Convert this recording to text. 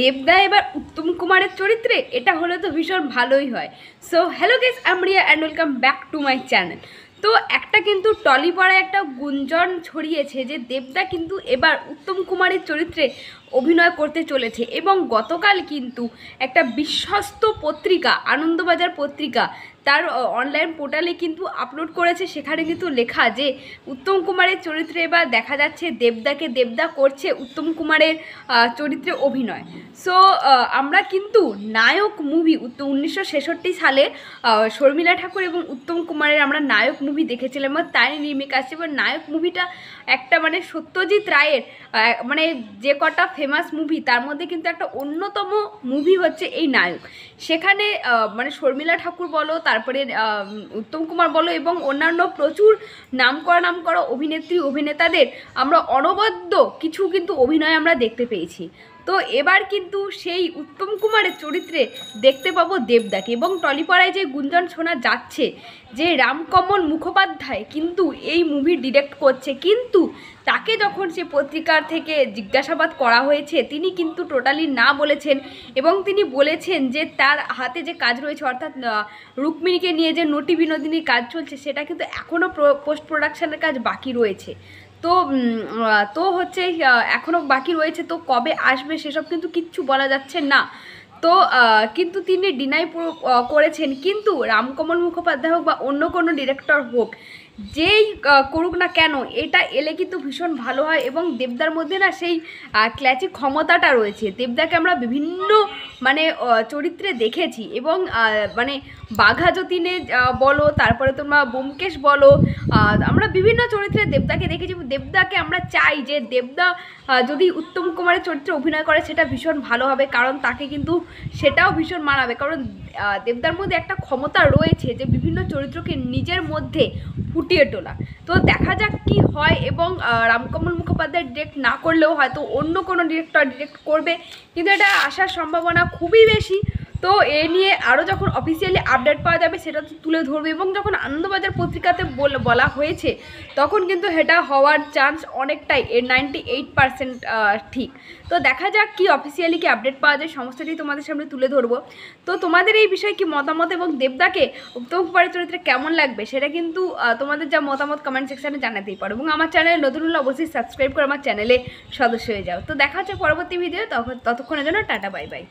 দেবদা এবার উত্তম কুমারের চরিত্রে এটা হলে তো ভীষণ ভালোই হয় সো হ্যালো গেস আমরিয়া and welcome back to my channel তো একটা কিন্তু টলিপাড়ায় একটা গুঞ্জন ছড়িয়েছে যে দেবদা কিন্তু এবার উত্তম কুমারের চরিত্রে অভিনয় করতে চলেছে এবং গতকাল কিন্তু একটা বিশ্বস্ত পত্রিকা আনন্দবাজার পত্রিকা তার অনলাইন পোর্টালে কিন্তু আপলোড করেছে সেখানে কিন্তু লেখা যে উত্তম কুমারের চরিত্রে এবার দেখা যাচ্ছে দেবদাকে দেবদা করছে উত্তম কুমারের চরিত্রে অভিনয় সো আমরা কিন্তু নায়ক মুভি উনিশশো সালে শর্মিলা ঠাকুর এবং উত্তম কুমারের আমরা নায়ক মুভি দেখেছিলাম বা তাই নির্মিক আসছে এবার নায়ক মুভিটা একটা মানে সত্যজিৎ রায়ের মানে যে কটা ফেমাস মুভি তার মধ্যে কিন্তু একটা অন্যতম মুভি হচ্ছে এই নায়ক সেখানে মানে শর্মিলা ঠাকুর বলো তারপরে উত্তম কুমার বলো এবং অন্যান্য প্রচুর নাম করা নাম করা অভিনেত্রী অভিনেতাদের আমরা অনবদ্য কিছু কিন্তু অভিনয় আমরা দেখতে পেয়েছি তো এবার কিন্তু সেই উত্তম কুমারের চরিত্রে দেখতে পাবো দেবদাকে এবং টলিপাড়ায় যে গুঞ্জন শোনা যাচ্ছে যে রামকমল মুখোপাধ্যায় কিন্তু এই মুভি ডিরেক্ট করছে কিন্তু তাকে যখন সে পত্রিকার থেকে জিজ্ঞাসাবাদ করা হয়েছে তিনি কিন্তু টোটালি না বলেছেন এবং তিনি বলেছেন যে তার হাতে যে কাজ রয়েছে অর্থাৎ রুক্মিণীকে নিয়ে যে নটি বিনোদিনীর কাজ চলছে সেটা কিন্তু এখনও পোস্ট প্রোডাকশানের কাজ বাকি রয়েছে তো তো হচ্ছে এখনও বাকি রয়েছে তো কবে আসবে সেসব কিন্তু কিচ্ছু বলা যাচ্ছে না তো কিন্তু তিনি ডিনাই করেছেন কিন্তু রামকমল মুখোপাধ্যায় হোক বা অন্য কোনো ডিরেক্টর হোক যেই করুক না কেন এটা এলে কিন্তু ভীষণ ভালো হয় এবং দেবদার মধ্যে না সেই ক্ল্যাচি ক্ষমতাটা রয়েছে দেবদাকে আমরা বিভিন্ন মানে চরিত্রে দেখেছি এবং মানে বাঘা যতীনে বলো তারপরে তোমরা বোমকেশ বলো আমরা বিভিন্ন চরিত্রে দেবদাকে দেখেছি দেবদাকে আমরা চাই যে দেবদা যদি উত্তম কুমারের চরিত্রে অভিনয় করে সেটা ভীষণ ভালো হবে কারণ তাকে কিন্তু সেটাও ভীষণ মানাবে কারণ দেবদার মধ্যে একটা ক্ষমতা রয়েছে যে বিভিন্ন চরিত্রকে নিজের মধ্যে ফুটিয়ে তোলা তো দেখা যাক কি হয় এবং রামকমল মুখোপাধ্যায় ডিরেক্ট না করলেও হয়তো অন্য কোনো ডিরেক্টর ডিরেক্ট করবে কিন্তু এটা আসার সম্ভাবনা খুবই বেশি তো এ নিয়ে আরও যখন অফিসিয়ালি আপডেট পাওয়া যাবে সেটা তুলে ধরবে এবং যখন আনন্দবাজার পত্রিকাতে বলা হয়েছে তখন কিন্তু সেটা হওয়ার চান্স অনেকটাই এর নাইনটি এইট ঠিক তো দেখা যাক কি অফিসিয়ালি কি আপডেট পাওয়া যায় সমস্তটি তোমাদের সামনে তুলে ধরবো তো তোমাদের এই বিষয়ে কি মতামত এবং দেবদাকে উত্তম কুমারের চরিত্রে কেমন লাগবে সেটা কিন্তু তোমাদের যা মতামত কমেন্ট সেকশানে জানাতেই পারো এবং আমার চ্যানেলে নতুন হলে অবশ্যই সাবস্ক্রাইব করে আমার চ্যানেলে সদস্য হয়ে যাও তো দেখা হচ্ছে পরবর্তী ভিডিও তখন ততক্ষণের জন্য টাটা বাই বাই